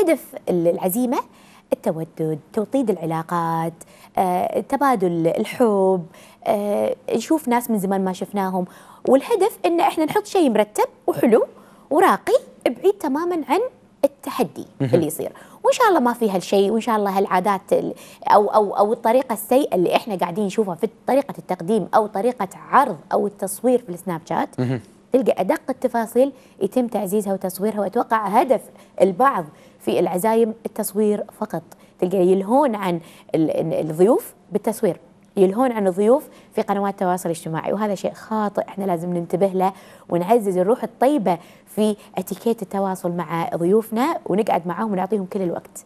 هدف العزيمه التودد توطيد العلاقات آه، تبادل الحب آه، نشوف ناس من زمان ما شفناهم والهدف ان احنا نحط شيء مرتب وحلو وراقي بعيد تماما عن التحدي اللي يصير وان شاء الله ما في هالشيء وان شاء الله هالعادات او او او الطريقه السيئه اللي احنا قاعدين نشوفها في طريقه التقديم او طريقه عرض او التصوير في السناب شات تلقى أدق التفاصيل يتم تعزيزها وتصويرها وأتوقع هدف البعض في العزايم التصوير فقط تلقى يلهون عن الضيوف بالتصوير يلهون عن الضيوف في قنوات التواصل الاجتماعي وهذا شيء خاطئ احنا لازم ننتبه له ونعزز الروح الطيبة في اتيكيت التواصل مع ضيوفنا ونقعد معاهم ونعطيهم كل الوقت